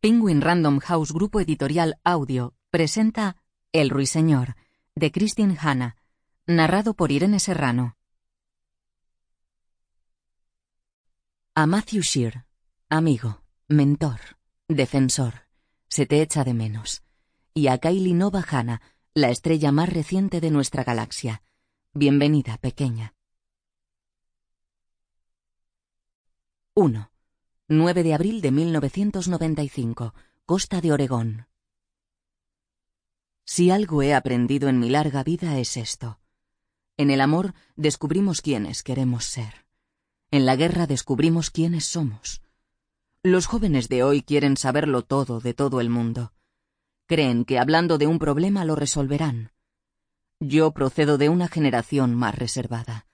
Penguin Random House Grupo Editorial Audio presenta El Ruiseñor, de Christine Hanna, narrado por Irene Serrano. A Matthew Shear, amigo, mentor, defensor, se te echa de menos. Y a Kylie Nova Hanna, la estrella más reciente de nuestra galaxia. Bienvenida, pequeña. 1. 9 de abril de 1995, Costa de Oregón. Si algo he aprendido en mi larga vida es esto. En el amor descubrimos quiénes queremos ser. En la guerra descubrimos quiénes somos. Los jóvenes de hoy quieren saberlo todo de todo el mundo. Creen que hablando de un problema lo resolverán. Yo procedo de una generación más reservada.